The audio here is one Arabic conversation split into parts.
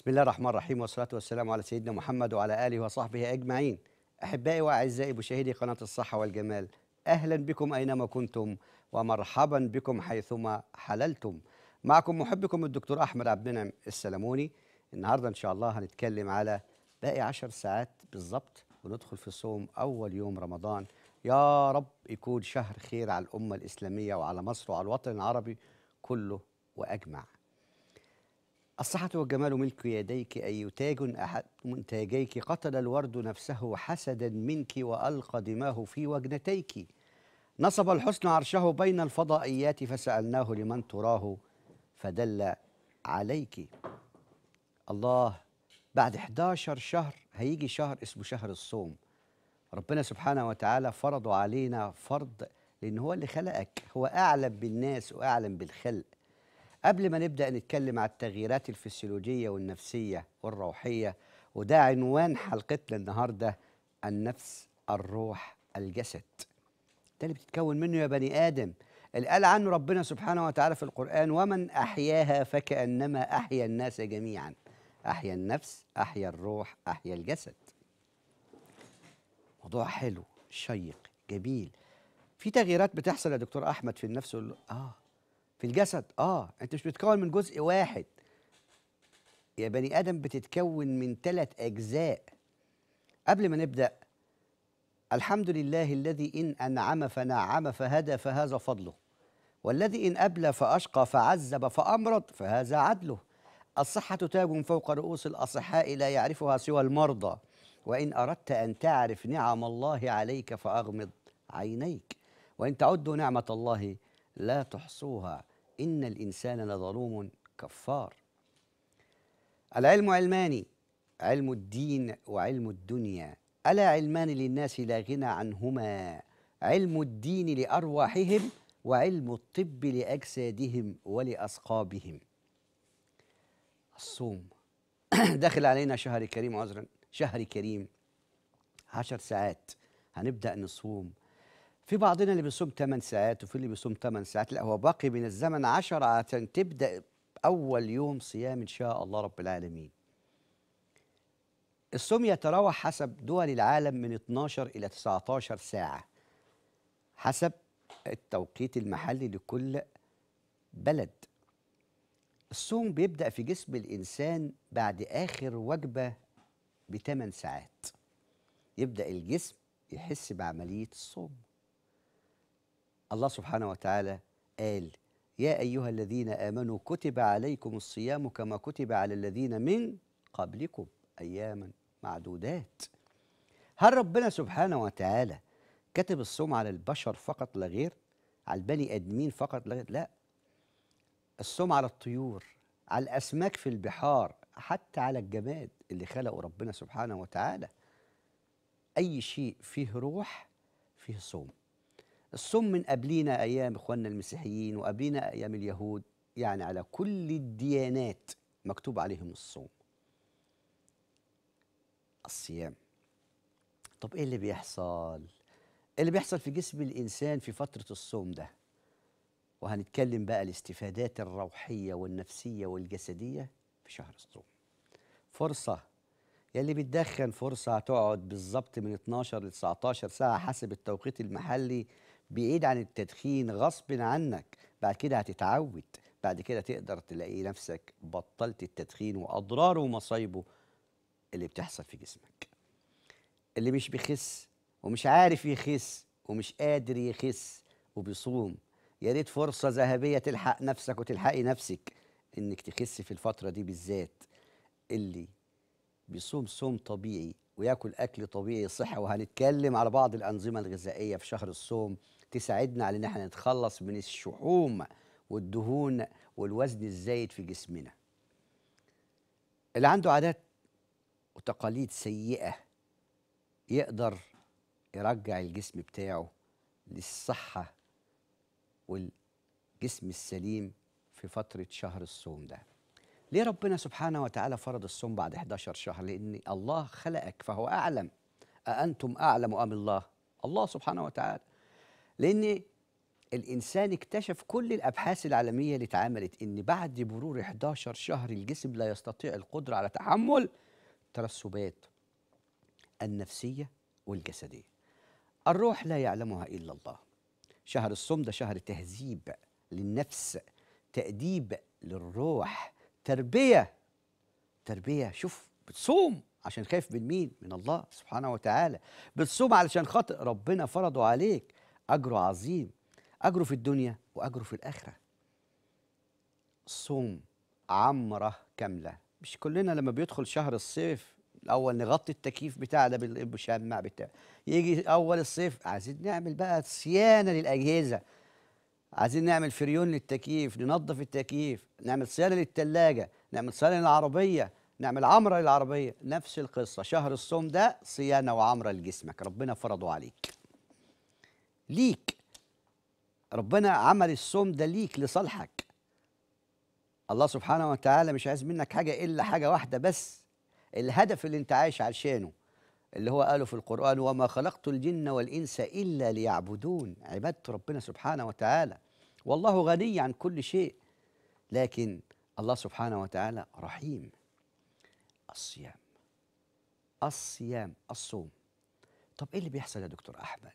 بسم الله الرحمن الرحيم والصلاة والسلام على سيدنا محمد وعلى آله وصحبه أجمعين أحبائي وأعزائي مشاهدي قناة الصحة والجمال أهلا بكم أينما كنتم ومرحبا بكم حيثما حللتم معكم محبكم الدكتور أحمد عبد المنعم السلموني النهاردة إن شاء الله هنتكلم على باقي عشر ساعات بالظبط وندخل في صوم أول يوم رمضان يا رب يكون شهر خير على الأمة الإسلامية وعلى مصر وعلى الوطن العربي كله وأجمع الصحة والجمال ملك يديك أي تاج أحد منتاجيك قتل الورد نفسه حسدا منك وألقى دماه في وجنتيك نصب الحسن عرشه بين الفضائيات فسألناه لمن تراه فدل عليك الله بعد 11 شهر هيجي شهر اسمه شهر الصوم ربنا سبحانه وتعالى فرض علينا فرض لأن هو اللي خلقك هو أعلم بالناس وأعلم بالخلق قبل ما نبدأ نتكلم على التغييرات الفسيولوجية والنفسية والروحية وده عنوان حلقتنا النهاردة النفس الروح الجسد ده اللي بتتكون منه يا بني آدم اللي قال عنه ربنا سبحانه وتعالى في القرآن ومن أحياها فكأنما أحيا الناس جميعا أحيا النفس أحيا الروح أحيا الجسد موضوع حلو شيق جميل في تغييرات بتحصل يا دكتور أحمد في النفس اه في الجسد اه انت مش بتتكون من جزء واحد يا بني ادم بتتكون من ثلاث اجزاء قبل ما نبدا الحمد لله الذي ان انعم فنعم فهدى فهذا فضله والذي ان ابلى فاشقى فعذب فامرض فهذا عدله الصحه تاج فوق رؤوس الاصحاء لا يعرفها سوى المرضى وان اردت ان تعرف نعم الله عليك فاغمض عينيك وان تعدوا نعمه الله لا تحصوها إن الإنسان لظلوم كفار العلم علماني علم الدين وعلم الدنيا ألا علمان للناس لا غنى عنهما علم الدين لأرواحهم وعلم الطب لأجسادهم ولأصقابهم الصوم داخل علينا شهر كريم عذرا شهر كريم عشر ساعات هنبدأ نصوم في بعضنا اللي بيصوم 8 ساعات وفي اللي بيصوم 8 ساعات لا هو باقي من الزمن 10 عشان تبدا اول يوم صيام ان شاء الله رب العالمين الصوم يتراوح حسب دول العالم من 12 إلى 19 ساعة حسب التوقيت المحلي لكل بلد الصوم بيبدأ في جسم الإنسان بعد آخر وجبة بثمان ساعات يبدأ الجسم يحس بعملية الصوم الله سبحانه وتعالى قال يا أيها الذين آمنوا كتب عليكم الصيام كما كتب على الذين من قبلكم أياما معدودات هل ربنا سبحانه وتعالى كتب الصوم على البشر فقط لا غير على البني ادمين فقط لا غير لا الصوم على الطيور على الاسماك في البحار حتى على الجماد اللي خلقه ربنا سبحانه وتعالى اي شيء فيه روح فيه صوم الصم من قبلينا ايام اخواننا المسيحيين وقبلينا ايام اليهود يعني على كل الديانات مكتوب عليهم الصوم الصيام طب ايه اللي بيحصل ايه اللي بيحصل في جسم الانسان في فتره الصوم ده وهنتكلم بقى الاستفادات الروحيه والنفسيه والجسديه في شهر الصوم فرصه يلي بتدخن فرصه هتقعد بالظبط من 12 ل 19 ساعه حسب التوقيت المحلي بعيد عن التدخين غصب عنك بعد كده هتتعود بعد كده تقدر تلاقي نفسك بطلت التدخين واضراره ومصايبه اللي بتحصل في جسمك اللي مش بيخس ومش عارف يخس ومش قادر يخس وبيصوم يا ريت فرصه ذهبيه تلحق نفسك وتلحقي نفسك انك تخس في الفتره دي بالذات اللي بيصوم صوم طبيعي وياكل اكل طبيعي صحي وهنتكلم على بعض الانظمه الغذائيه في شهر الصوم تساعدنا على ان احنا نتخلص من الشحوم والدهون والوزن الزايد في جسمنا اللي عنده عادات وتقاليد سيئه يقدر يرجع الجسم بتاعه للصحه والجسم السليم في فتره شهر الصوم ده ليه ربنا سبحانه وتعالى فرض الصوم بعد 11 شهر لان الله خلقك فهو اعلم أأنتم أعلم أم الله؟ الله سبحانه وتعالى لان الانسان اكتشف كل الابحاث العالميه اللي اتعملت ان بعد مرور 11 شهر الجسم لا يستطيع القدره على تحمل ترسبات النفسيه والجسديه الروح لا يعلمها الا الله شهر الصوم ده شهر تهذيب للنفس تاديب للروح تربيه تربيه شوف بتصوم عشان خايف من مين من الله سبحانه وتعالى بتصوم علشان خاطئ ربنا فرضه عليك أجره عظيم أجره في الدنيا وأجره في الآخرة صوم عمرة كاملة مش كلنا لما بيدخل شهر الصيف الأول نغطي التكييف بتاع ده بتاع يجي أول الصيف عايزين نعمل بقى صيانة للأجهزة عايزين نعمل فريون للتكييف ننظف التكييف نعمل صيانة للتلاجة نعمل صيانة للعربية نعمل عمرة للعربية نفس القصة شهر الصوم ده صيانة وعمرة لجسمك ربنا فرضه عليك ليك ربنا عمل الصوم ده ليك لصالحك الله سبحانه وتعالى مش عايز منك حاجة إلا حاجة واحدة بس الهدف اللي انت عايش علشانه اللي هو قاله في القرآن وما خلقت الجن والإنس إلا ليعبدون عبادة ربنا سبحانه وتعالى والله غني عن كل شيء لكن الله سبحانه وتعالى رحيم الصيام الصيام الصوم طب ايه اللي بيحصل يا دكتور احمد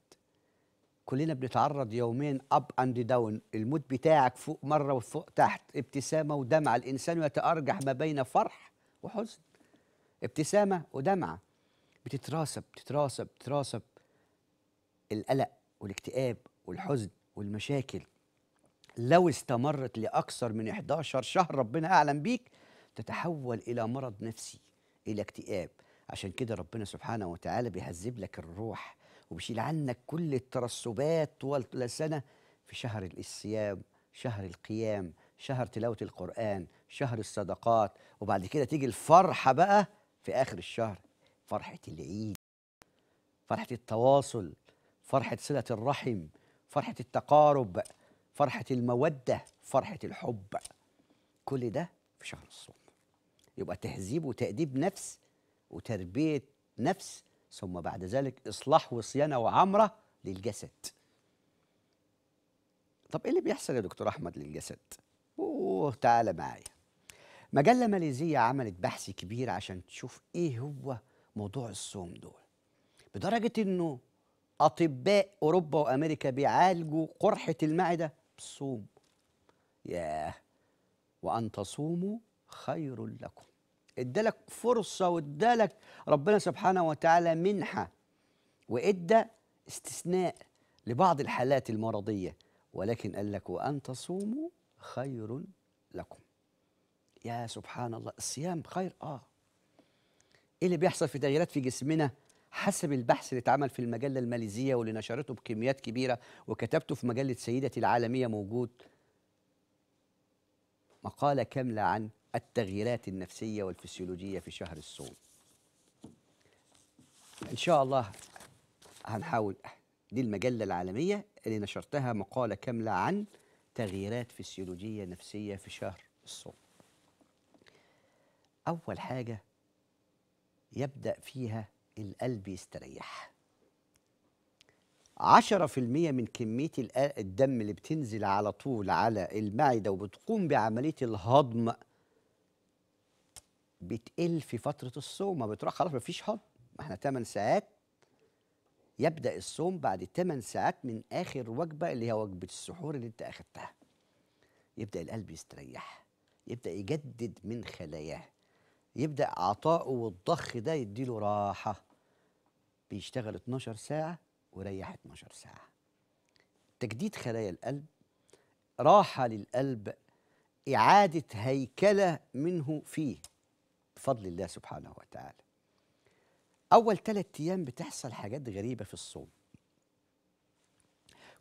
كلنا بنتعرض يومين اب اند داون المود بتاعك فوق مره وفوق تحت ابتسامه ودمعه الانسان يتارجح ما بين فرح وحزن ابتسامه ودمعه بتتراسب تتراسب تتراسب القلق والاكتئاب والحزن والمشاكل لو استمرت لاكثر من 11 شهر ربنا اعلم بيك تتحول الى مرض نفسي الى اكتئاب عشان كده ربنا سبحانه وتعالى بيهذب لك الروح وبيشيل عنك كل الترسبات طوال السنة في شهر الصيام شهر القيام شهر تلاوة القرآن شهر الصدقات وبعد كده تيجي الفرحة بقى في آخر الشهر فرحة العيد فرحة التواصل فرحة صلة الرحم فرحة التقارب فرحة المودة فرحة الحب كل ده في شهر الصوم يبقى تهذيب وتأديب نفس وتربية نفس ثم بعد ذلك إصلاح وصيانة وعمرة للجسد طب إيه اللي بيحصل يا دكتور أحمد للجسد؟ أوه تعالى معايا مجلة ماليزية عملت بحث كبير عشان تشوف إيه هو موضوع الصوم دول بدرجة إنه أطباء أوروبا وأمريكا بيعالجوا قرحة المعدة بالصوم ياه وأن تصوموا خير لكم ادالك فرصه وادالك ربنا سبحانه وتعالى منحه وادى استثناء لبعض الحالات المرضيه ولكن قال لك وان تصوموا خير لكم يا سبحان الله الصيام خير اه ايه اللي بيحصل في تغييرات في جسمنا حسب البحث اللي اتعمل في المجله الماليزيه واللي نشرته بكميات كبيره وكتبته في مجله سيدتي العالميه موجود مقاله كامله عن التغييرات النفسية والفسيولوجية في شهر الصوم إن شاء الله هنحاول دي المجلة العالمية اللي نشرتها مقالة كاملة عن تغييرات فسيولوجية نفسية في شهر الصوم أول حاجة يبدأ فيها القلب يستريح عشرة في المية من كمية الدم اللي بتنزل على طول على المعدة وبتقوم بعملية الهضم بتقل في فتره الصوم ما بتروح خلاص ما فيش ما احنا 8 ساعات يبدا الصوم بعد 8 ساعات من اخر وجبه اللي هي وجبه السحور اللي انت اخذتها يبدا القلب يستريح يبدا يجدد من خلاياه يبدا عطائه والضخ ده يديله راحه بيشتغل 12 ساعه وريح 12 ساعه تجديد خلايا القلب راحه للقلب اعاده هيكله منه فيه بفضل الله سبحانه وتعالى أول ثلاث أيام بتحصل حاجات غريبة في الصوم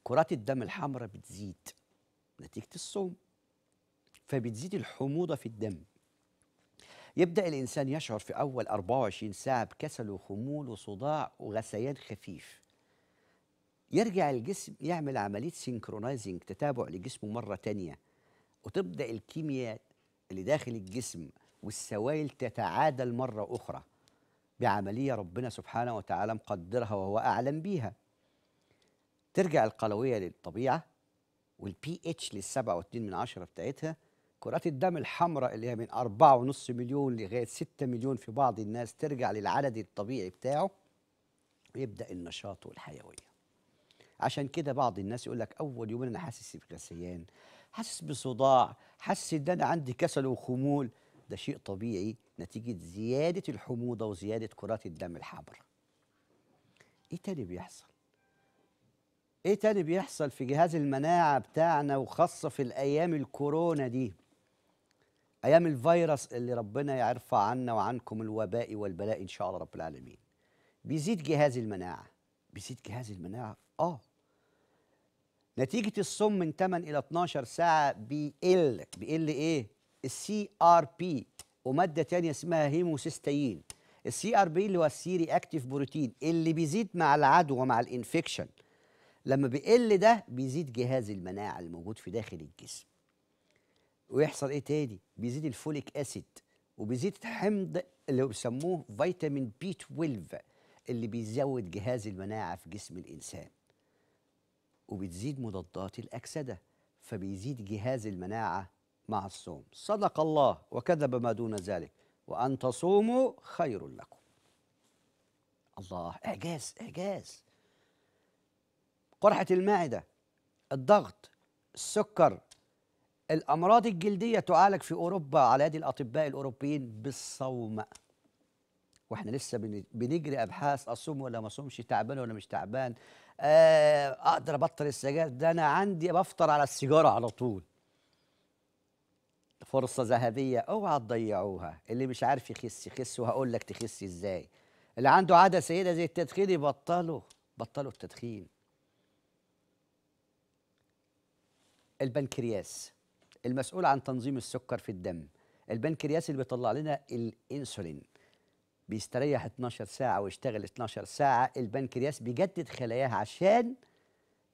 كرات الدم الحمراء بتزيد نتيجة الصوم فبتزيد الحموضة في الدم يبدأ الإنسان يشعر في أول 24 ساعة بكسل وخمول وصداع وغثيان خفيف يرجع الجسم يعمل عملية سينكرونايزنج تتابع لجسمه مرة تانية وتبدأ الكيمياء اللي داخل الجسم والسوائل تتعادل مرة أخرى بعملية ربنا سبحانه وتعالى مقدرها وهو أعلم بيها ترجع القلوية للطبيعة والبي اتش للسبعة واتنين من عشرة بتاعتها كرات الدم الحمراء اللي هي من أربعة ونص مليون لغاية ستة مليون في بعض الناس ترجع للعدد الطبيعي بتاعه ويبدأ النشاط والحيوية عشان كده بعض الناس يقول لك أول يوم أنا حاسس بغثيان حاسس بصداع حاسس إن أنا عندي كسل وخمول ده شيء طبيعي نتيجة زيادة الحموضة وزيادة كرات الدم الحمراء ايه تاني بيحصل ايه تاني بيحصل في جهاز المناعة بتاعنا وخاصة في الايام الكورونا دي ايام الفيروس اللي ربنا يعرف عنا وعنكم الوباء والبلاء ان شاء الله رب العالمين بيزيد جهاز المناعه بيزيد جهاز المناعه اه نتيجه الصم من 8 الى 12 ساعه بيقل بيقل ايه السي ار بي وماده ثانيه اسمها هيموسيستين السي ار بي اللي هو السي رياكتيف بروتين اللي بيزيد مع العدوى مع الانفكشن لما بيقل ده بيزيد جهاز المناعه الموجود في داخل الجسم ويحصل ايه تاني بيزيد الفوليك اسيد وبيزيد حمض اللي بيسموه فيتامين بي 12 اللي بيزود جهاز المناعه في جسم الانسان وبتزيد مضادات الاكسده فبيزيد جهاز المناعه مع الصوم صدق الله وكذب ما دون ذلك وأن تصوموا خير لكم الله إعجاز إعجاز قرحة المعدة الضغط السكر الأمراض الجلدية تعالج في أوروبا على يد الأطباء الأوروبيين بالصوم واحنا لسه بنجري ابحاث اصوم ولا ما اصومش تعبان ولا مش تعبان آه، اقدر ابطل السجاير ده انا عندي بفطر على السيجاره على طول فرصه ذهبيه اوعى تضيعوها اللي مش عارف يخس يخس وهقول لك تخس ازاي اللي عنده عاده سيئه زي التدخين يبطلوا بطلوا التدخين البنكرياس المسؤول عن تنظيم السكر في الدم البنكرياس اللي بيطلع لنا الانسولين بيستريح 12 ساعة ويشتغل 12 ساعة البنكرياس بيجدد خلاياه عشان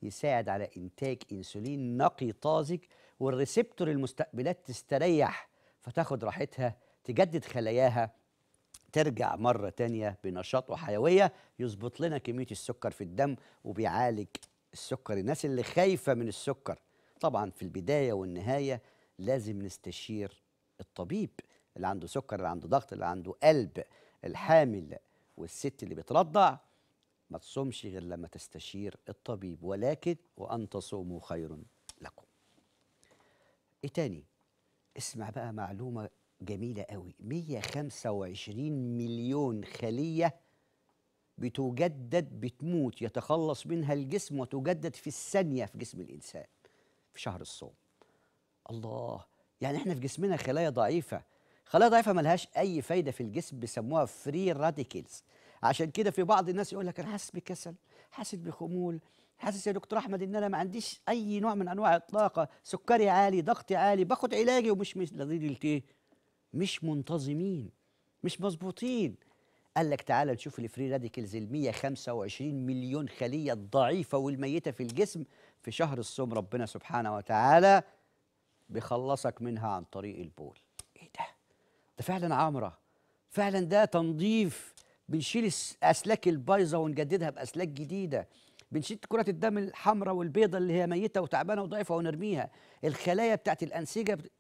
يساعد على إنتاج إنسولين نقي طازج والريسبتور المستقبلات تستريح فتاخد راحتها تجدد خلاياها ترجع مرة تانية بنشاط وحيوية يظبط لنا كمية السكر في الدم وبيعالج السكر الناس اللي خايفة من السكر طبعا في البداية والنهاية لازم نستشير الطبيب اللي عنده سكر اللي عنده ضغط اللي عنده قلب الحامل والست اللي بترضع ما تصومش غير لما تستشير الطبيب ولكن وأن تصوموا خير ايه تاني اسمع بقى معلومه جميله قوي 125 مليون خليه بتجدد بتموت يتخلص منها الجسم وتجدد في الثانيه في جسم الانسان في شهر الصوم الله يعني احنا في جسمنا خلايا ضعيفه خلايا ضعيفه ملهاش اي فايده في الجسم بيسموها فري راديكلز عشان كده في بعض الناس يقول لك انا حاسس بكسل حاسس بخمول حاسس يا دكتور احمد ان انا ما عنديش اي نوع من انواع الطاقه سكري عالي ضغطي عالي باخد علاجي ومش ايه مش منتظمين مش مظبوطين قال لك تعالى نشوف الفري راديكلز ال 125 مليون خليه الضعيفه والميته في الجسم في شهر الصوم ربنا سبحانه وتعالى بيخلصك منها عن طريق البول ايه ده ده فعلا عمره فعلا ده تنظيف بنشيل الاسلاك البايظه ونجددها باسلاك جديده بنشيل كرة الدم الحمراء والبيضاء اللي هي ميتة وتعبانة وضعيفة ونرميها الخلايا بتاعت الأنسجة بت...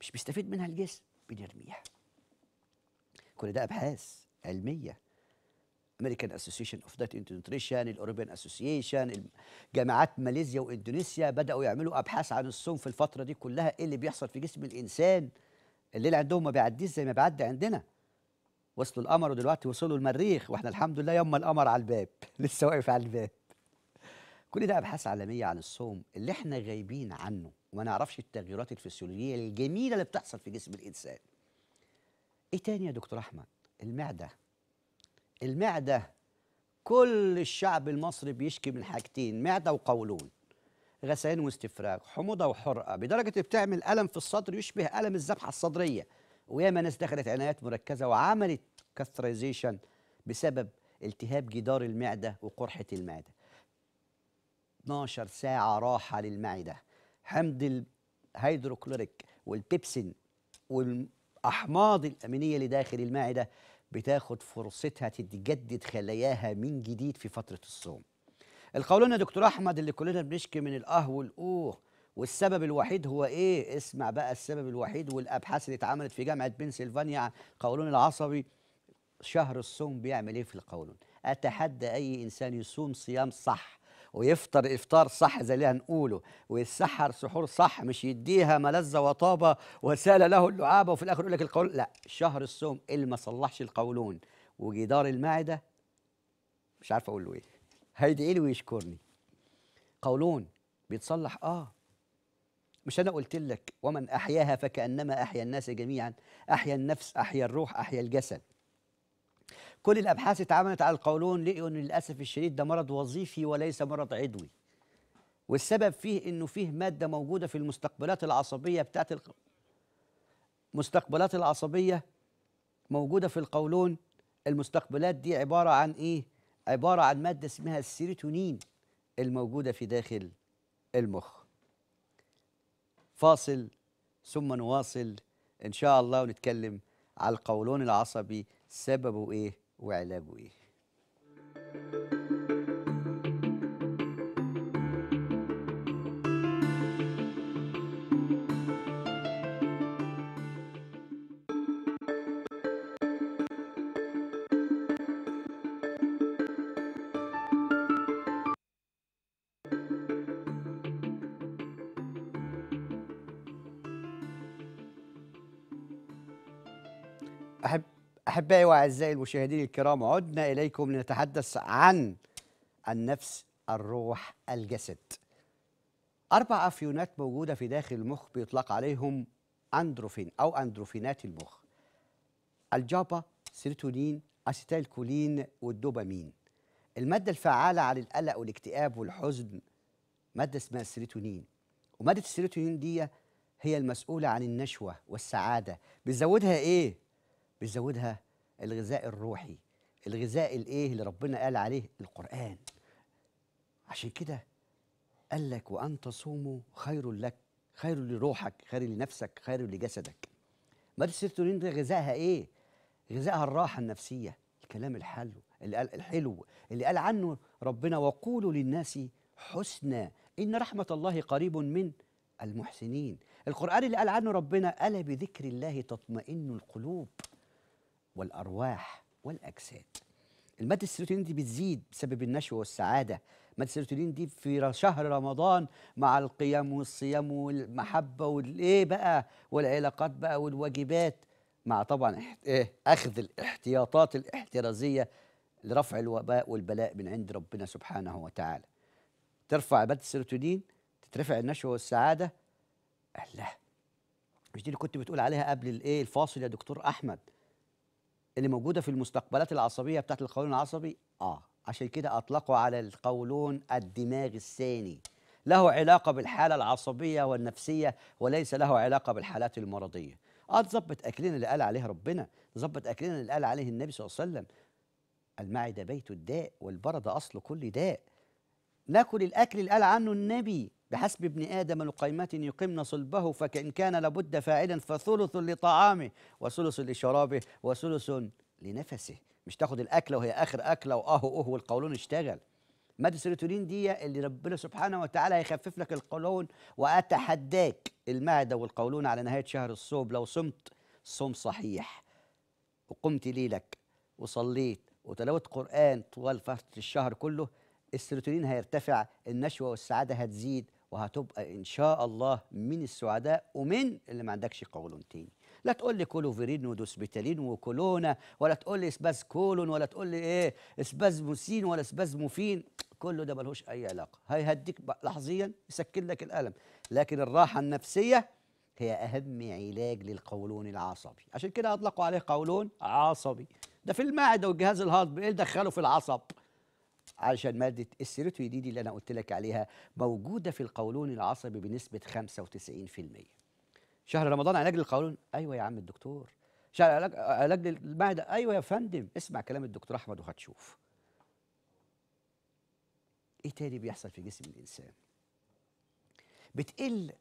مش بيستفيد منها الجسم بنرميها كل ده أبحاث علمية امريكان اسوسيشن اوف دايت اند نيوتريشن الاوروبيان اسوسيشن جامعات ماليزيا واندونيسيا بداوا يعملوا ابحاث عن الصوم في الفتره دي كلها ايه اللي بيحصل في جسم الانسان الليل عندهم ما بيعديش زي ما بيعدي عندنا وصلوا القمر ودلوقتي وصلوا المريخ واحنا الحمد لله يوم القمر على الباب لسه واقف على الباب كل ده ابحاث عالميه عن الصوم اللي احنا غايبين عنه وما نعرفش التغيرات الفسيولوجيه الجميله اللي بتحصل في جسم الانسان ايه تاني يا دكتور احمد المعده المعده كل الشعب المصري بيشكي من حاجتين معده وقولون غثيان واستفراغ حموضه وحرقه بدرجه بتعمل الم في الصدر يشبه الم الذبحه الصدريه وياما ناس دخلت عنايات مركزه وعملت كاسترايزيشن بسبب التهاب جدار المعدة وقرحة المعدة 12 ساعة راحة للمعدة حمض الهيدروكلوريك والبيبسين والأحماض الأمينية اللي داخل المعدة بتاخد فرصتها تتجدد خلاياها من جديد في فترة الصوم القولون يا دكتور أحمد اللي كلنا بنشكي من الأه والأوه والسبب الوحيد هو ايه اسمع بقى السبب الوحيد والابحاث اللي اتعملت في جامعه بنسلفانيا عن القولون العصبي شهر الصوم بيعمل ايه في القولون اتحدى اي انسان يصوم صيام صح ويفطر افطار صح زي اللي هنقوله ويسحر سحور صح مش يديها ملذه وطابه وسال له اللعابه وفي الاخر يقول لك القولون لا شهر الصوم إيه اللي ما صلحش القولون وجدار المعده مش عارف اقول له ايه هيدعي إيه لي ويشكرني قولون بيتصلح اه مش انا قلت لك ومن احياها فكانما احيا الناس جميعا احيا النفس احيا الروح احيا الجسد كل الابحاث اتعملت على القولون لقوا ان للاسف الشديد ده مرض وظيفي وليس مرض عضوي والسبب فيه انه فيه ماده موجوده في المستقبلات العصبيه بتاعت الق... المستقبلات العصبيه موجوده في القولون المستقبلات دي عباره عن ايه عباره عن ماده اسمها السيروتونين الموجوده في داخل المخ فاصل ثم نواصل ان شاء الله ونتكلم على القولون العصبي سببه ايه وعلاجه ايه أحبائي وأعزائي المشاهدين الكرام عدنا إليكم لنتحدث عن النفس الروح الجسد أربع أفيونات موجودة في داخل المخ بيطلق عليهم أندروفين أو أندروفينات المخ الجابا سيروتونين كولين والدوبامين المادة الفعالة على القلق والاكتئاب والحزن مادة اسمها السيروتونين ومادة السيروتونين دي هي المسؤولة عن النشوة والسعادة بيزودها إيه؟ بيزودها الغذاء الروحي الغذاء الايه اللي ربنا قال عليه القرآن عشان كده قال لك وأن تصوموا خير لك خير لروحك خير لنفسك خير لجسدك دي السيروتونين ده غذائها ايه؟ غذائها الراحة النفسية الكلام الحلو اللي قال الحلو اللي قال عنه ربنا وقولوا للناس حسنى إن رحمة الله قريب من المحسنين القرآن اللي قال عنه ربنا ألا بذكر الله تطمئن القلوب والارواح والاجساد الماده السيروتونين دي بتزيد بسبب النشوه والسعاده ماده السيروتونين دي في شهر رمضان مع القيام والصيام والمحبه والايه بقى والعلاقات بقى والواجبات مع طبعا إيه اخذ الاحتياطات الاحترازيه لرفع الوباء والبلاء من عند ربنا سبحانه وتعالى ترفع ماده السيروتونين تترفع النشوه والسعاده الله مش دي اللي كنت بتقول عليها قبل الايه الفاصل يا دكتور احمد اللي موجوده في المستقبلات العصبيه بتاعت القولون العصبي اه عشان كده اطلقوا على القولون الدماغ الثاني له علاقه بالحاله العصبيه والنفسيه وليس له علاقه بالحالات المرضيه اه تظبط اكلنا اللي قال عليه ربنا تظبط اكلنا اللي قال عليه النبي صلى الله عليه وسلم المعده بيت الداء والبرد اصل كل داء ناكل الاكل اللي قال عنه النبي بحسب ابن آدم لقيمات يقمن صلبه فكإن كان لابد فاعلا فثلث لطعامه وثلث لشرابه وثلث لنفسه مش تاخد الأكلة وهي آخر أكلة وأه أوه والقولون اشتغل مادة السيروتونين دي اللي ربنا سبحانه وتعالى هيخفف لك القولون وأتحداك المعدة والقولون على نهاية شهر الصوم لو صمت صوم صحيح وقمت ليلك وصليت وتلاوت قرآن طوال فترة الشهر كله السيروتونين هيرتفع النشوة والسعادة هتزيد وهتبقى ان شاء الله من السعداء ومن اللي ما عندكش قولون تاني لا تقول لي كولوفيرين ودوسبيتالين وكولونا ولا تقول لي اسباز كولون ولا تقول لي ايه اسبازموسين ولا اسبازموفين كله ده ملهوش اي علاقه هيهديك لحظيا يسكن لك الالم لكن الراحه النفسيه هي اهم علاج للقولون العصبي عشان كده اطلقوا عليه قولون عصبي ده في المعده والجهاز الهضمي ايه دخله في العصب عشان ماده السيروتونين اللي انا قلت لك عليها موجوده في القولون العصبي بنسبه 95% شهر رمضان علاج للقولون ايوه يا عم الدكتور شهر علاج علاج للمعده ايوه يا فندم اسمع كلام الدكتور احمد وهتشوف ايه تاني بيحصل في جسم الانسان بتقل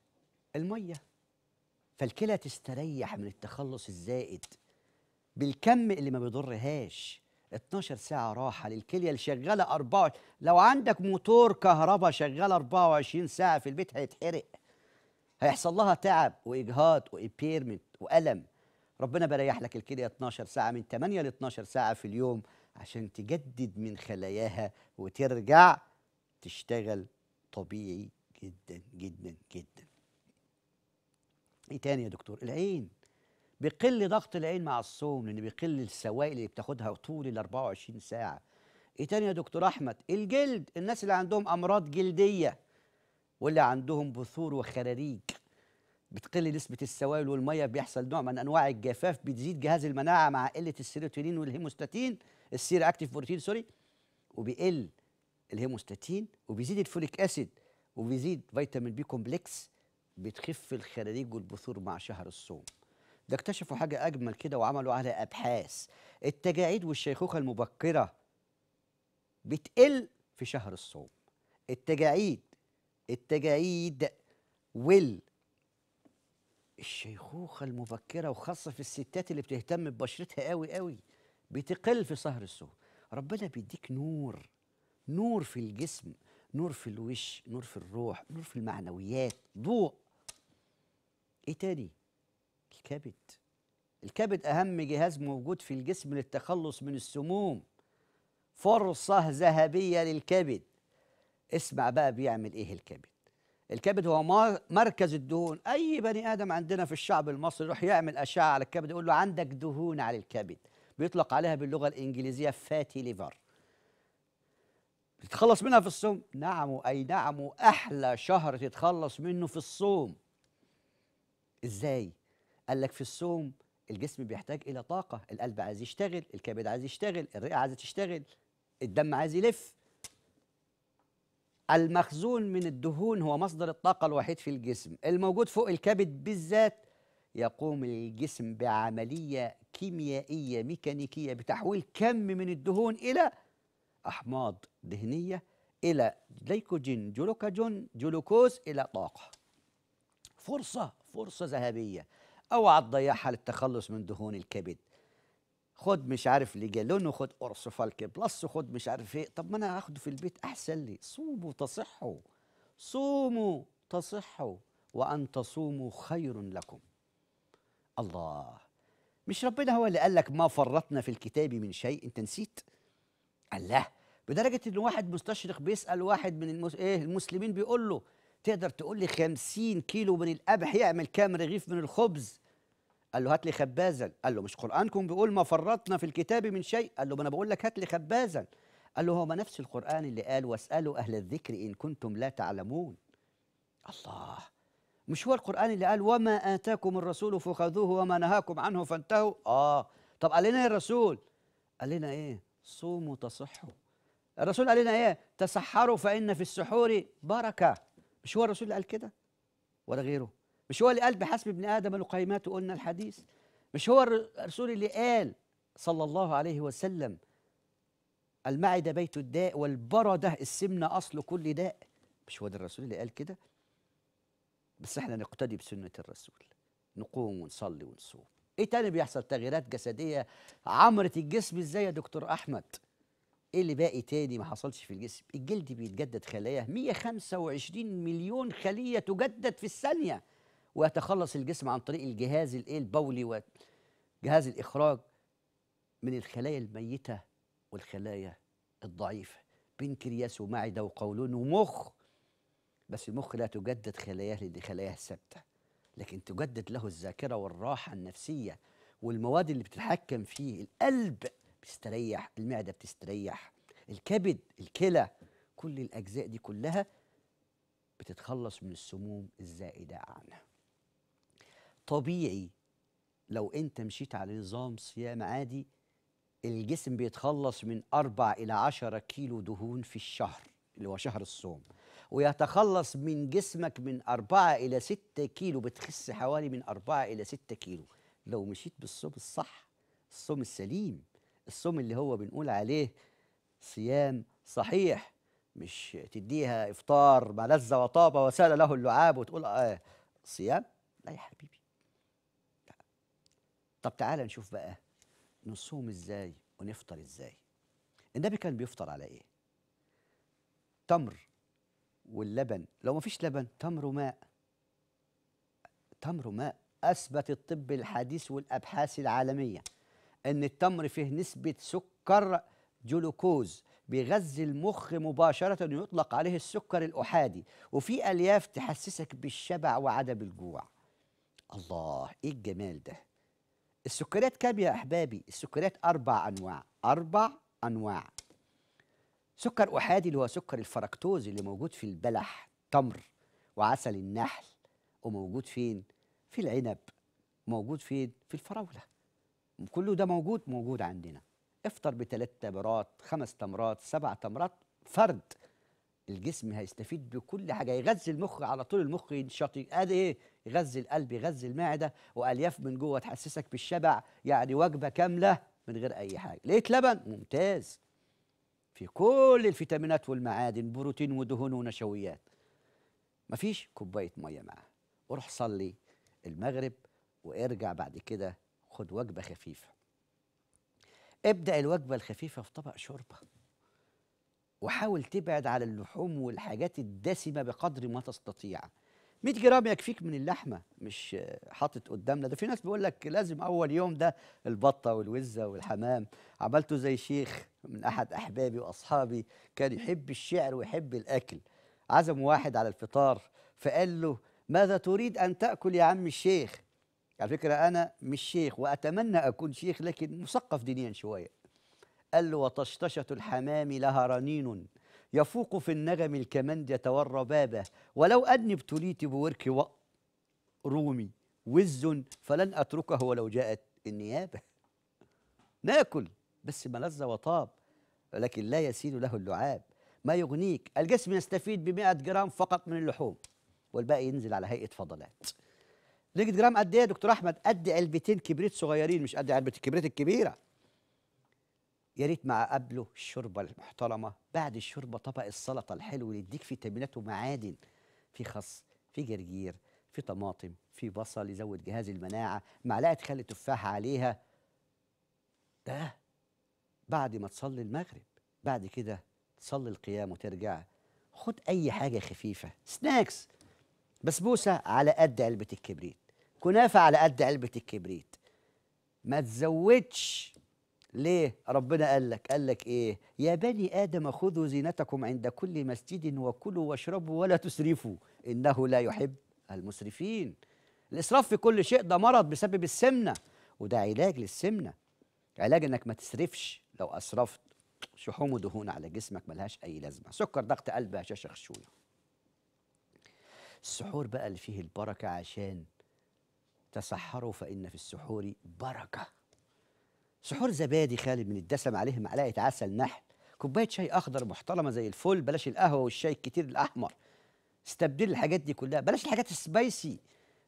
الميه فالكلى تستريح من التخلص الزائد بالكم اللي ما بيضرهاش 12 ساعة راحة للكلية اللي شغالة 24 لو عندك موتور كهرباء شغال 24 ساعة في البيت هيتحرق هيحصل لها تعب وإجهاض وابيرمنت وألم ربنا بريح لك الكلية 12 ساعة من 8 ل 12 ساعة في اليوم عشان تجدد من خلاياها وترجع تشتغل طبيعي جدا جدا جدا ايه تاني يا دكتور العين بيقل ضغط العين مع الصوم لان بيقل السوائل اللي بتاخدها طول ال 24 ساعه ايه تاني يا دكتور احمد الجلد الناس اللي عندهم امراض جلديه واللي عندهم بثور وخراريج بتقل نسبة السوائل والمية بيحصل نوع من أنواع الجفاف بتزيد جهاز المناعة مع قلة السيروتونين والهيموستاتين السير أكتيف بروتين سوري وبيقل الهيموستاتين وبيزيد الفوليك أسيد وبيزيد فيتامين بي كومبلكس بتخف الخراريج والبثور مع شهر الصوم ده اكتشفوا حاجة أجمل كده وعملوا عليها أبحاث التجاعيد والشيخوخة المبكرة بتقل في شهر الصوم التجاعيد التجاعيد وال الشيخوخة المبكرة وخاصة في الستات اللي بتهتم ببشرتها قوي قوي بتقل في سهر الصوم ربنا بيديك نور نور في الجسم نور في الوش نور في الروح نور في المعنويات ضوء ايه تاني الكبد الكبد أهم جهاز موجود في الجسم للتخلص من السموم فرصة ذهبية للكبد اسمع بقى بيعمل إيه الكبد الكبد هو مركز الدهون أي بني آدم عندنا في الشعب المصري يروح يعمل أشعة على الكبد يقول له عندك دهون على الكبد بيطلق عليها باللغة الإنجليزية فاتي ليفر تتخلص منها في الصوم نعم أي نعم أحلى شهر تتخلص منه في الصوم إزاي قال لك في الصوم الجسم بيحتاج الى طاقه القلب عايز يشتغل الكبد عايز يشتغل الرئه عايزه تشتغل الدم عايز يلف المخزون من الدهون هو مصدر الطاقه الوحيد في الجسم الموجود فوق الكبد بالذات يقوم الجسم بعمليه كيميائيه ميكانيكيه بتحويل كم من الدهون الى احماض دهنيه الى جليكوجين جلوكاجون جلوكوز الى طاقه فرصه فرصه ذهبيه اوعى تضيعها للتخلص من دهون الكبد خد مش عارف جالون وخد اورسوفالك بلس وخد مش عارف ايه طب ما انا هاخده في البيت احسن لي صوموا تصحوا صوموا تصحوا وان تصوموا خير لكم الله مش ربنا هو اللي قال لك ما فرطنا في الكتاب من شيء انت نسيت الله بدرجه ان واحد مستشرق بيسال واحد من المس... ايه المسلمين بيقول له تقدر تقول لي 50 كيلو من القمح يعمل كام رغيف من الخبز قال له هات لي خبازا قال له مش قرانكم بيقول ما فرطنا في الكتاب من شيء قال له ما انا بقول لك هات لي خبازا قال له هو ما نفس القران اللي قال واسالوا اهل الذكر ان كنتم لا تعلمون الله مش هو القران اللي قال وما اتاكم الرسول فخذوه وما نهاكم عنه فانتهوا اه طب قال لنا ايه الرسول قال لنا ايه صوموا تصحوا الرسول قال لنا ايه تسحروا فان في السحور بركه مش هو الرسول اللي قال كده ولا غيره مش هو اللي قال بحسب ابن ادم لقيمات قلنا الحديث مش هو الرسول اللي قال صلى الله عليه وسلم المعدة بيت الداء والبردة السمنة أصل كل داء مش هو ده الرسول اللي قال كده بس احنا نقتدي بسنة الرسول نقوم ونصلي ونصوم ايه تاني بيحصل تغييرات جسدية عمرة الجسم ازاي يا دكتور أحمد ايه اللي باقي تاني ما حصلش في الجسم الجلد بيتجدد خلايا 125 مليون خليه تجدد في الثانيه ويتخلص الجسم عن طريق الجهاز الايه البولي وجهاز الاخراج من الخلايا الميته والخلايا الضعيفه بنكرياس ومعده وقولون ومخ بس المخ لا تجدد خلاياه لان خلاياه ثابته لكن تجدد له الذاكره والراحه النفسيه والمواد اللي بتتحكم فيه القلب بتستريح المعده بتستريح الكبد الكلى كل الاجزاء دي كلها بتتخلص من السموم الزائده عنها طبيعي لو انت مشيت على نظام صيام عادي الجسم بيتخلص من 4 إلى 10 كيلو دهون في الشهر اللي هو شهر الصوم ويتخلص من جسمك من 4 إلى 6 كيلو بتخس حوالي من 4 إلى 6 كيلو لو مشيت بالصوم الصح الصوم السليم الصوم اللي هو بنقول عليه صيام صحيح مش تديها افطار ما لذ وطاب وسال له اللعاب وتقول آه صيام لا يا حبيبي طب تعالى نشوف بقى نصوم ازاي ونفطر ازاي النبي كان بيفطر على ايه تمر واللبن لو ما فيش لبن تمر وماء تمر وماء اثبت الطب الحديث والابحاث العالميه ان التمر فيه نسبه سكر جلوكوز بيغذي المخ مباشرة يطلق عليه السكر الأحادي وفي ألياف تحسسك بالشبع وعدم الجوع الله إيه الجمال ده السكريات كام يا أحبابي السكريات أربع أنواع أربع أنواع سكر أحادي اللي هو سكر الفركتوز اللي موجود في البلح تمر وعسل النحل وموجود فين في العنب موجود فين في الفراولة كله ده موجود موجود عندنا افطر بثلاث تمرات خمس تمرات سبع تمرات فرد الجسم هيستفيد بكل حاجه يغذي المخ على طول المخ ينشط ادي ايه يغذي القلب يغذي المعده والياف من جوه تحسسك بالشبع يعني وجبه كامله من غير اي حاجه لقيت لبن ممتاز في كل الفيتامينات والمعادن بروتين ودهون ونشويات مفيش كوبايه ميه معاه وروح صلي المغرب وارجع بعد كده خد وجبة خفيفة ابدأ الوجبة الخفيفة في طبق شوربة وحاول تبعد على اللحوم والحاجات الدسمة بقدر ما تستطيع 100 جرام يكفيك من اللحمه مش حاطط قدامنا ده في ناس بيقول لك لازم اول يوم ده البطه والوزه والحمام عملته زي شيخ من احد احبابي واصحابي كان يحب الشعر ويحب الاكل عزم واحد على الفطار فقال له ماذا تريد ان تاكل يا عم الشيخ على فكرة أنا مش شيخ وأتمنى أكون شيخ لكن مثقف دينيا شوية قال له وطشطشة الحمام لها رنين يفوق في النغم الكمند يتورى بابه ولو أني ابتليت بورك رومي وز فلن أتركه ولو جاءت النيابة ناكل بس ملذ وطاب لكن لا يسيل له اللعاب ما يغنيك الجسم يستفيد بمئة جرام فقط من اللحوم والباقي ينزل على هيئة فضلات 100 جرام قد ايه يا دكتور احمد قد علبتين كبريت صغيرين مش قد علبه الكبريت الكبيره يا ريت مع قبله الشوربه المحترمه بعد الشوربه طبق السلطه الحلو اللي يديك فيتامينات ومعادن في خس في جرجير في طماطم في بصل يزود جهاز المناعه معلقه خل تفاحه عليها ده بعد ما تصلي المغرب بعد كده تصلي القيام وترجع خد اي حاجه خفيفه سناكس بسبوسه على قد علبه الكبريت كنافه على قد علبه الكبريت ما تزودش ليه ربنا قال لك قال لك ايه يا بني ادم خذوا زينتكم عند كل مسجد وكلوا واشربوا ولا تسرفوا انه لا يحب المسرفين الاسراف في كل شيء ده مرض بسبب السمنه وده علاج للسمنه علاج انك ما تسرفش لو اسرفت شحوم ودهون على جسمك ملهاش اي لازمه سكر ضغط قلب هشاشه خشونه السحور بقى اللي فيه البركه عشان تسحروا فإن في السحور بركة سحور زبادي خالد من الدسم عليه معلقة عسل نحل كوباية شاي أخضر محترمة زي الفل بلاش القهوة والشاي الكتير الأحمر استبدل الحاجات دي كلها بلاش الحاجات السبايسي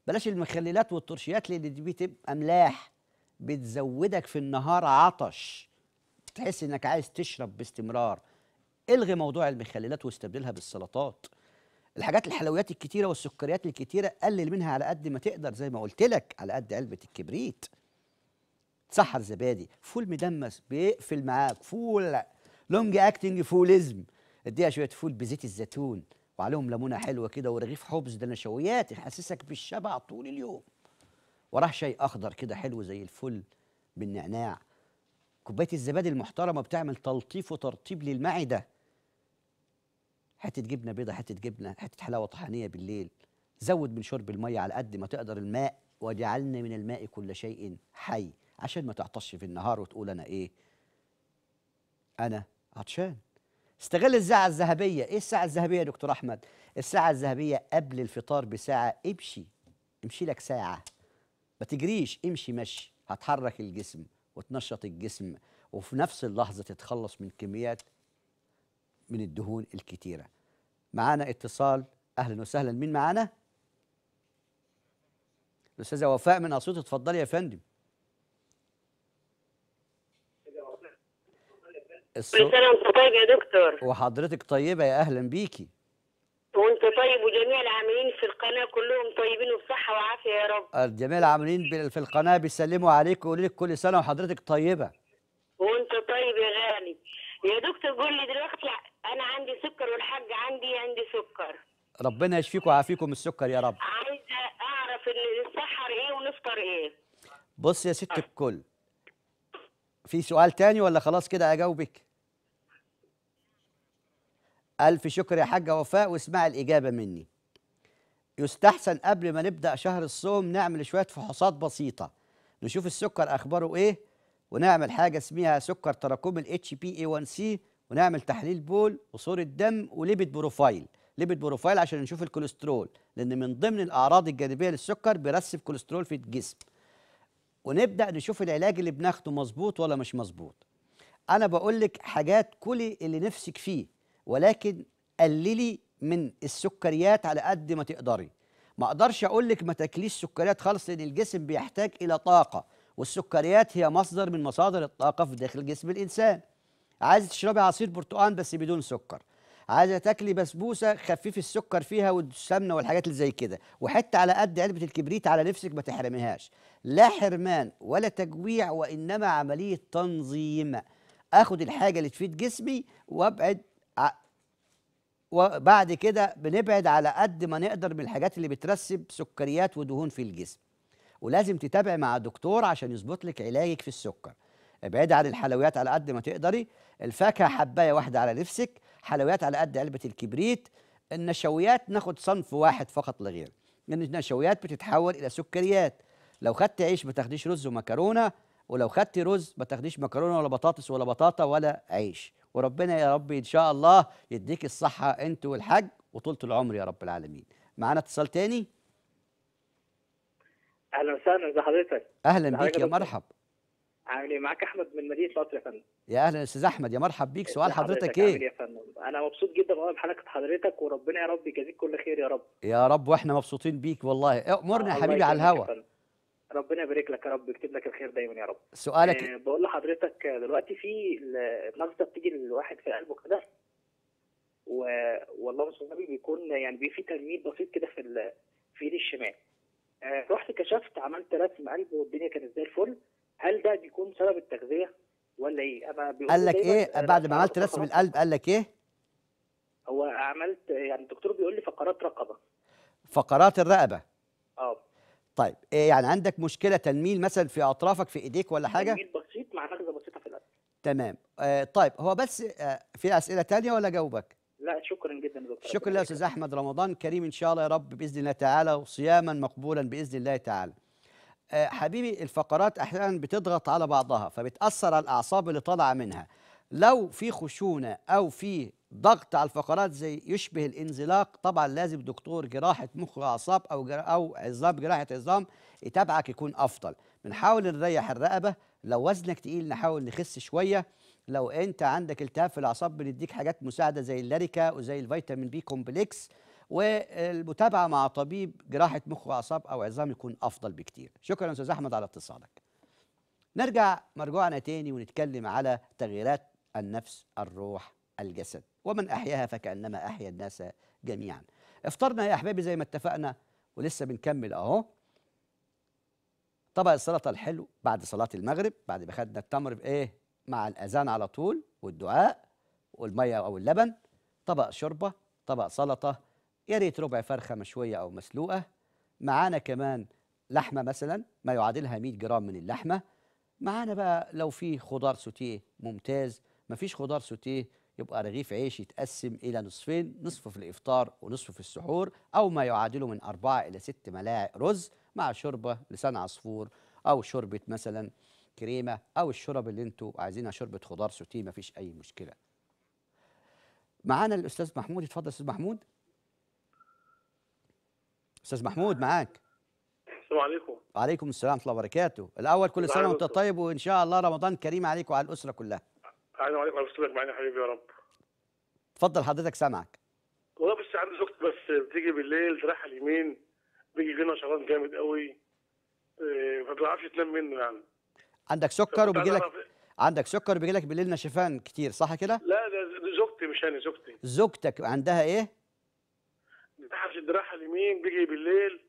بلاش المخللات والترشيات اللي دي بتبقى أملاح بتزودك في النهار عطش تحس إنك عايز تشرب باستمرار الغي موضوع المخللات واستبدلها بالسلطات الحاجات الحلويات الكتيره والسكريات الكتيره قلل منها على قد ما تقدر زي ما قلت لك على قد علبه الكبريت سحر زبادي فول مدمس بيقفل معاك فول لونج اكتنج فوليزم اديها شويه فول بزيت الزيتون وعليهم ليمونه حلوه كده ورغيف حبز ده نشويات يحسسك بالشبع طول اليوم وراه شاي اخضر كده حلو زي الفل بالنعناع كوبايه الزبادي المحترمه بتعمل تلطيف وترطيب للمعده حته جبنه بيضه حته جبنه حته حلاوه طحانية بالليل زود من شرب الميه على قد ما تقدر الماء وجعلنا من الماء كل شيء حي عشان ما تعطش في النهار وتقول انا ايه انا عطشان استغل الساعة الذهبية، إيه الساعة الذهبية يا دكتور أحمد؟ الساعة الذهبية قبل الفطار بساعة امشي، امشي لك ساعة، ما تجريش، امشي مشي، هتحرك الجسم وتنشط الجسم وفي نفس اللحظة تتخلص من كميات من الدهون الكتيرة معانا اتصال أهلا وسهلا مين معانا؟ الأستاذة وفاء من أسيوط اتفضلي يا فندم كل سنة وأنت طيب يا دكتور وحضرتك طيبة يا أهلا بيكي وأنت طيب وجميع العاملين في القناة كلهم طيبين وبصحة وعافية يا رب جميع العاملين في القناة بيسلموا عليك ويقولوا لك كل سنة وحضرتك طيبة وأنت طيب يا غالي يا دكتور قول لي دلوقتي انا عندي سكر والحاج عندي عندي سكر ربنا يشفيكم ويعافيكم من السكر يا رب عايزه اعرف نسحر ايه ونفطر ايه بص يا ست الكل في سؤال تاني ولا خلاص كده اجاوبك الف شكر يا حاجه وفاء واسمع الاجابه مني يستحسن قبل ما نبدا شهر الصوم نعمل شويه فحوصات بسيطه نشوف السكر اخباره ايه ونعمل حاجه اسمها سكر تراكم الاتش بي اي 1 سي ونعمل تحليل بول وصوره دم وليبيد بروفايل ليبيد بروفايل عشان نشوف الكوليسترول لان من ضمن الاعراض الجانبيه للسكر بيرسب كوليسترول في الجسم ونبدا نشوف العلاج اللي بناخده مظبوط ولا مش مظبوط انا بقول لك حاجات كلي اللي نفسك فيه ولكن قللي من السكريات على قد ما تقدري ما اقدرش اقول لك ما تاكليش سكريات خالص لان الجسم بيحتاج الى طاقه والسكريات هي مصدر من مصادر الطاقه في داخل جسم الانسان عايزه تشربي عصير برتقال بس بدون سكر عايزه تاكلي بسبوسه خففي السكر فيها والسمنه والحاجات اللي زي كده وحتى على قد علبه الكبريت على نفسك ما تحرميهاش لا حرمان ولا تجويع وانما عمليه تنظيم اخد الحاجه اللي تفيد جسمي وابعد ع... وبعد كده بنبعد على قد ما نقدر من الحاجات اللي بترسب سكريات ودهون في الجسم ولازم تتابعي مع دكتور عشان يظبط لك علاجك في السكر ابعدي عن الحلويات على قد ما تقدري الفاكهه حبايه واحده على نفسك حلويات على قد علبه الكبريت النشويات ناخد صنف واحد فقط لا غير لان النشويات بتتحول الى سكريات لو خدت عيش ما تاخديش رز ومكرونه ولو خدت رز ما تاخديش مكرونه ولا بطاطس ولا بطاطا ولا عيش وربنا يا رب ان شاء الله يديك الصحه انت والحاج وطولة العمر يا رب العالمين معانا اتصال تاني اهلا وسهلا بحضرتك اهلا بيك يا مرحب عامل ايه معاك احمد من مدينه مصر يا فندم يا اهلا استاذ احمد يا مرحب بيك سؤال حضرتك, حضرتك إيه؟, ايه يا فندم انا مبسوط جدا والله بحلقه حضرتك وربنا يا رب يجازيك كل خير يا رب يا رب واحنا مبسوطين بيك والله امرنا يا حبيبي على الهوا ربنا يبارك لك يا رب يكتب لك الخير دايما يا رب سؤالك أه بقول لحضرتك دلوقتي في النقده بتيجي للواحد في قلبه كده و... والله النبي بيكون يعني بي في تنميل بسيط كده في ال... في ايد الشمال أه رحت كشفت عملت رسم قلب والدنيا كانت زي الفل هل ده بيكون سبب التغذيه ولا ايه؟ انا قال لك ايه بعد ما عملت رسم القلب قال لك ايه؟ هو عملت يعني الدكتور بيقول لي فقرات رقبه فقرات الرقبه اه طيب إيه يعني عندك مشكله تنميل مثلا في اطرافك في ايديك ولا حاجه؟ تنميل بسيط مع نغزه بسيطه في القلب تمام آه طيب هو بس آه في اسئله تانية ولا جاوبك؟ لا شكرا جدا دكتور شكرا يا استاذ احمد رمضان كريم ان شاء الله يا رب باذن الله تعالى وصياما مقبولا باذن الله تعالى آه، حبيبي الفقرات احيانا بتضغط على بعضها فبتاثر على الاعصاب اللي طالعه منها لو في خشونه او في ضغط على الفقرات زي يشبه الانزلاق طبعا لازم دكتور جراحه مخ واعصاب او او عظام جراحه عظام يتابعك يكون افضل بنحاول نريح الرقبه لو وزنك تقيل نحاول نخس شويه لو انت عندك التهاب في الاعصاب بنديك حاجات مساعده زي اللاريكا وزي الفيتامين بي كومبلكس والمتابعه مع طبيب جراحه مخ واعصاب او عظام يكون افضل بكتير شكرا استاذ احمد على اتصالك نرجع مرجوعنا تاني ونتكلم على تغييرات النفس الروح الجسد ومن احياها فكانما احيا الناس جميعا افطرنا يا احبابي زي ما اتفقنا ولسه بنكمل اهو طبق السلطه الحلو بعد صلاه المغرب بعد ما خدنا التمر بايه مع الاذان على طول والدعاء والميه او اللبن طبق شوربه طبق سلطه يا ريت ربع فرخه مشويه او مسلوقه معانا كمان لحمه مثلا ما يعادلها 100 جرام من اللحمه معانا بقى لو في خضار سوتيه ممتاز مفيش خضار سوتيه يبقى رغيف عيش يتقسم الى نصفين نصف في الافطار ونصف في السحور او ما يعادله من أربعة الى ست ملاعق رز مع شوربه لسان عصفور او شوربه مثلا كريمه او الشرب اللي انتوا عايزينها شوربه خضار سوتيه مفيش اي مشكله معانا الاستاذ محمود اتفضل استاذ محمود استاذ محمود معاك السلام عليكم وعليكم السلام ورحمه الله وبركاته الاول كل سنه وانت طيب وان شاء الله رمضان كريم عليك وعلى الاسره كلها انا وعليكم السلام معانا يا حبيبي يا رب اتفضل حضرتك سامعك والله بس عندي زوجتي بس بتيجي بالليل تريح اليمين بيجي لنا شغلان جامد قوي إيه، ما بتعرفش تنام منه يعني عندك سكر وبيجي لك عندك سكر وبيجي لك بالليل نشفان كتير صح كده؟ لا ده زوجتي مش انا زوجتي زوجتك عندها ايه؟ ماشي دراعها اليمين بيجي بالليل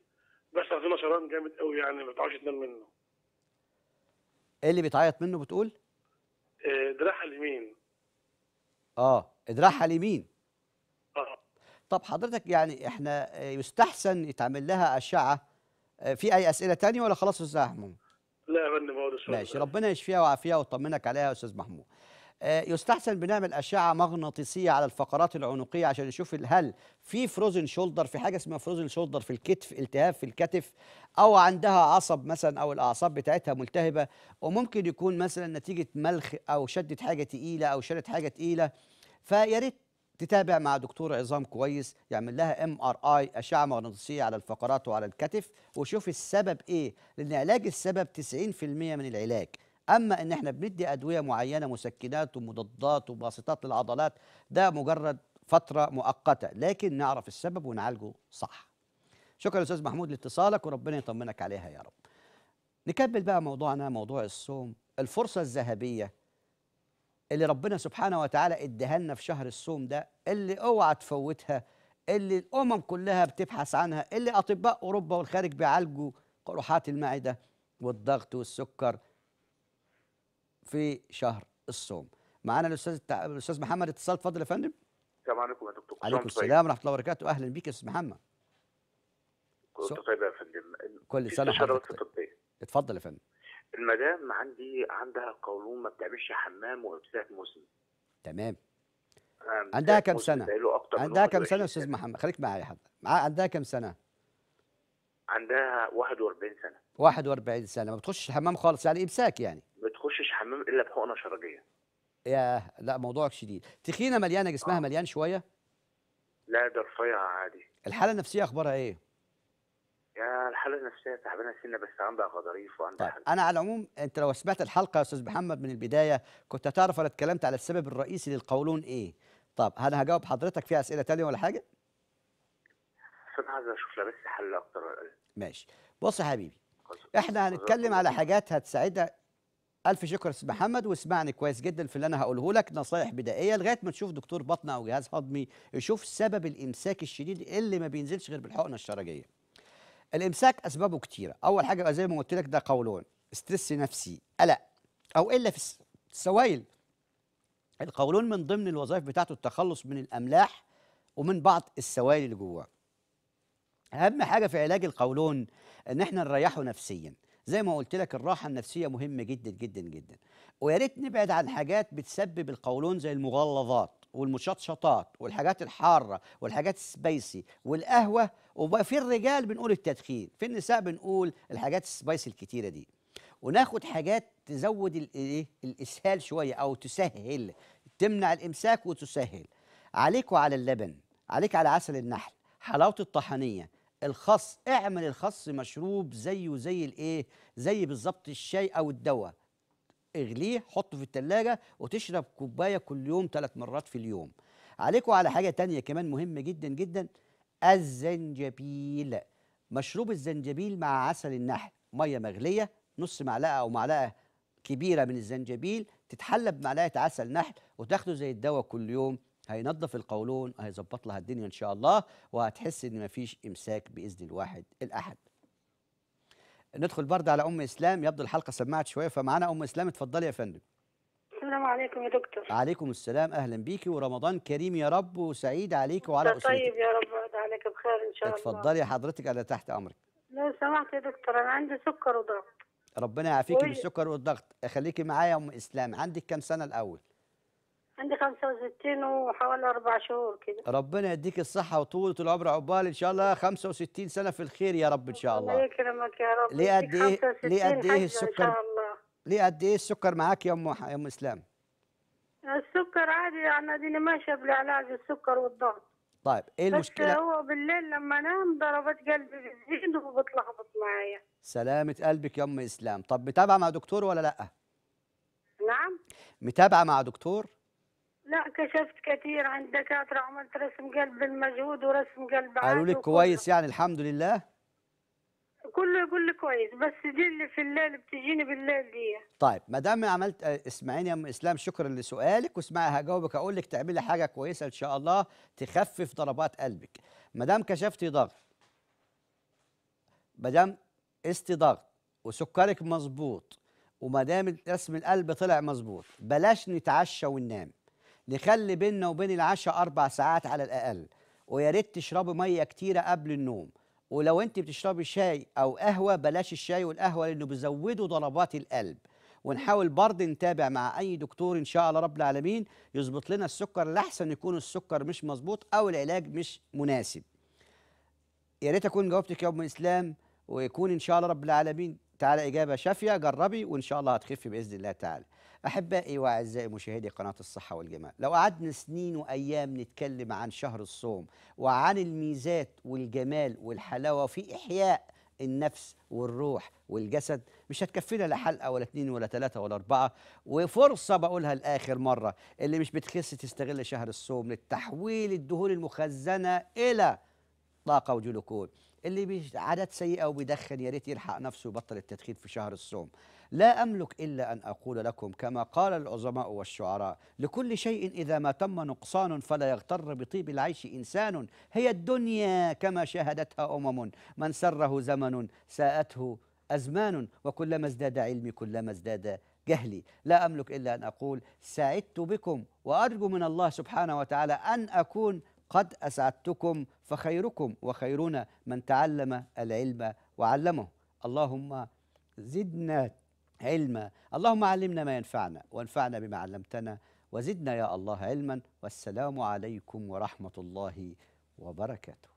بس فيه نشران جامد قوي يعني ما بتعرفش تنام منه ايه اللي بيتعيط منه بتقول؟ دراعها آه، اليمين اه دراعها اليمين اه طب حضرتك يعني احنا يستحسن يتعمل لها اشعه آه، في اي اسئله تانية ولا خلاص استاذ محمود؟ لا يا فندم ماشي ربنا يشفيها ويعافيها ويطمنك عليها يا استاذ محمود آه، يستحسن بنعمل اشعه مغناطيسيه على الفقرات العنقيه عشان نشوف هل في فروزن شولدر في حاجه اسمها فروزن شولدر في الكتف التهاب في الكتف او عندها عصب مثلا او الاعصاب بتاعتها ملتهبه وممكن يكون مثلا نتيجه ملخ او شده حاجه تقيله او شده حاجه تقيله فيا ريت تتابع مع دكتور عظام كويس يعمل لها ام ار اي اشعه مغناطيسيه على الفقرات وعلى الكتف وشوف السبب ايه لان علاج السبب 90% من العلاج اما ان احنا بندي ادويه معينه مسكنات ومضادات وباسطات للعضلات ده مجرد فتره مؤقته لكن نعرف السبب ونعالجه صح شكرا استاذ محمود لاتصالك وربنا يطمنك عليها يا رب نكمل بقى موضوعنا موضوع الصوم الفرصه الذهبيه اللي ربنا سبحانه وتعالى اديها لنا في شهر الصوم ده اللي اوعى تفوتها اللي الامم كلها بتبحث عنها اللي اطباء اوروبا والخارج بيعالجوا قروحات المعده والضغط والسكر في شهر الصوم معانا الاستاذ التع... الاستاذ محمد اتصال اتفضل يا فندم السلام عليكم يا دكتور عليكم السلام ورحمه الله وبركاته اهلا بيك يا استاذ محمد كنت طيب يا فندم كل سنه حضرتك طبيه اتفضل يا فندم المدام عندي عندها قولون ما بتعملش حمام وبتساعد موسم تمام عندها كام سنة؟ عندها كام سنة يا أستاذ محمد؟ خليك معايا يا حضرتك، عندها كام سنة؟ عندها 41 سنة 41 سنة ما بتخش الحمام خالص يعني إمساك يعني الحمام الا بحقنه شرجيه ياه لا موضوعك شديد تخينه مليانه جسمها آه. مليان شويه لا ده رفيع عادي الحاله النفسيه اخبارها ايه يا الحاله النفسيه تعبانه سنه بس عندها غضاريف وعندها طيب انا على العموم انت لو سمعت الحلقه يا استاذ محمد من البدايه كنت هتعرف انا اتكلمت على السبب الرئيسي للقولون ايه طب انا هجاوب حضرتك في اسئله تانية ولا حاجه انا عايز اشوف لها بس حل اكتر ولا ماشي بص يا حبيبي احنا هنتكلم على حاجات هتساعدها الف شكر استاذ محمد واسمعني كويس جدا في اللي انا هقوله لك نصايح بدائيه لغايه ما تشوف دكتور بطن او جهاز هضمي يشوف سبب الامساك الشديد اللي ما بينزلش غير بالحقنه الشرجيه. الامساك اسبابه كتيره، اول حاجه زي ما قلت لك ده قولون ستريس نفسي، قلق او الا في السوائل. القولون من ضمن الوظائف بتاعته التخلص من الاملاح ومن بعض السوائل اللي جواه. اهم حاجه في علاج القولون ان احنا نريحه نفسيا. زي ما قلت لك الراحه النفسيه مهمه جدا جدا جدا ويا ريت نبعد عن حاجات بتسبب القولون زي المغلظات والمشطشطات والحاجات الحاره والحاجات السبايسي والقهوه وفي الرجال بنقول التدخين في النساء بنقول الحاجات السبايسي الكتيره دي وناخد حاجات تزود الايه الاسهال شويه او تسهل تمنع الامساك وتسهل عليك وعلى اللبن عليك على عسل النحل حلاوه الطحنيه الخص اعمل الخص مشروب زيه زي الايه زي بالظبط الشاي او الدواء اغليه حطه في التلاجة وتشرب كوباية كل يوم ثلاث مرات في اليوم عليكم على حاجة تانية كمان مهمة جدا جدا الزنجبيل مشروب الزنجبيل مع عسل النحل مية مغلية نص معلقة أو معلقة كبيرة من الزنجبيل تتحلى بمعلقة عسل نحل وتاخده زي الدواء كل يوم هينظف القولون هيظبط لها الدنيا ان شاء الله وهتحس ان مفيش امساك باذن الواحد الاحد ندخل برده على ام اسلام يبدو الحلقه سمعت شويه فمعانا ام اسلام اتفضلي يا فندم السلام عليكم يا دكتور عليكم السلام اهلا بيكي ورمضان كريم يا رب وسعيد عليك وعلى طيب اسرتك طيب يا رب عليك بخير ان شاء الله اتفضلي حضرتك انا تحت امرك لو سمحت يا دكتور انا عندي سكر وضغط ربنا يعافيكي من السكر والضغط خليكي معايا يا ام اسلام عندك كام سنه الاول عندي 65 وحوالي أربع شهور كده ربنا يديك الصحة وطولة العمر عقبال إن شاء الله 65 سنة في الخير يا رب إن شاء الله الله يكرمك يا رب ليه قد إيه ليه قد إيه السكر ليه قد إيه السكر معاك يا أم يا أم إسلام؟ السكر عادي يعني ديني ماشية بالعلاج السكر والضغط طيب ايه المشكله بس هو بالليل لما انام ضربات قلبي بتزيد وبتلخبط معايا سلامه قلبك يا ام اسلام طب متابعه مع دكتور ولا لا نعم متابعه مع دكتور لا كشفت كثير عند دكاترة عملت رسم قلب بالمجهود ورسم قلب عادي قالوا لك كويس يعني الحمد لله كله يقول لي كويس بس دي اللي في الليل بتجيني بالليل دي طيب ما دام عملت آه، اسمعيني يا ام اسلام شكرا لسؤالك واسمعي هجاوبك اقول لك تعملي حاجه كويسه ان شاء الله تخفف ضربات قلبك ما دام كشفتي ضغط ما دام قستي ضغط وسكرك مظبوط وما دام رسم القلب طلع مظبوط بلاش نتعشى وننام نخلي بيننا وبين العشاء أربع ساعات على الأقل ويا ريت تشربي مية كتيرة قبل النوم ولو أنت بتشربي شاي أو قهوة بلاش الشاي والقهوة لأنه بيزودوا ضربات القلب ونحاول برضه نتابع مع اي دكتور ان شاء الله رب العالمين يظبط لنا السكر لاحسن يكون السكر مش مظبوط او العلاج مش مناسب يا ريت اكون جاوبتك يا ام اسلام ويكون ان شاء الله رب العالمين تعالى اجابه شافيه جربي وان شاء الله هتخفي باذن الله تعالى أحبائي وأعزائي مشاهدي قناة الصحة والجمال لو قعدنا سنين وأيام نتكلم عن شهر الصوم وعن الميزات والجمال والحلاوة في إحياء النفس والروح والجسد مش هتكفينا لا حلقه ولا اتنين ولا تلاته ولا اربعه وفرصه بقولها لاخر مره اللي مش بتخس تستغل شهر الصوم لتحويل الدهون المخزنه الى طاقه وجلوكوز اللي بعادات سيئة وبيدخن يا ريت يلحق نفسه وبطل التدخين في شهر الصوم لا أملك إلا أن أقول لكم كما قال العظماء والشعراء لكل شيء إذا ما تم نقصان فلا يغتر بطيب العيش إنسان هي الدنيا كما شاهدتها أمم من سره زمن ساءته أزمان وكلما ازداد علمي كلما ازداد جهلي لا أملك إلا أن أقول سعدت بكم وأرجو من الله سبحانه وتعالى أن أكون قد أسعدتكم فخيركم وخيرنا من تعلم العلم وعلمه اللهم زدنا علما اللهم علمنا ما ينفعنا وانفعنا بما علمتنا وزدنا يا الله علما والسلام عليكم ورحمة الله وبركاته